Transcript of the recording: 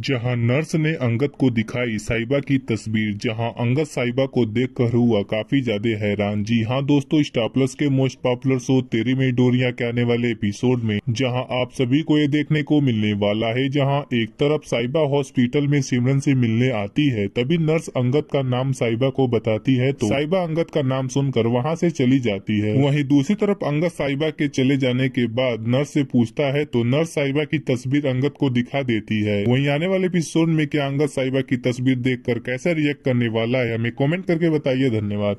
जहां नर्स ने अंगत को दिखाई साहिबा की तस्वीर जहां अंगत साहिबा को देखकर हुआ काफी ज्यादा हैरान जी हाँ दोस्तों स्टार प्लस के मोस्ट पॉपुलर शो तेरी में डोरिया के आने वाले एपिसोड में जहां आप सभी को ये देखने को मिलने वाला है जहां एक तरफ साहिबा हॉस्पिटल में सिमरन से मिलने आती है तभी नर्स अंगत का नाम साहिबा को बताती है तो साहिबा अंगत का नाम सुनकर वहाँ से चली जाती है वही दूसरी तरफ अंगत साहिबा के चले जाने के बाद नर्स से पूछता है तो नर्स साहिबा की तस्वीर अंगत को दिखा देती है वही आने वाले एपिसोड में क्या अंगद साहिबा की तस्वीर देखकर कैसा रिएक्ट करने वाला है हमें कमेंट करके बताइए धन्यवाद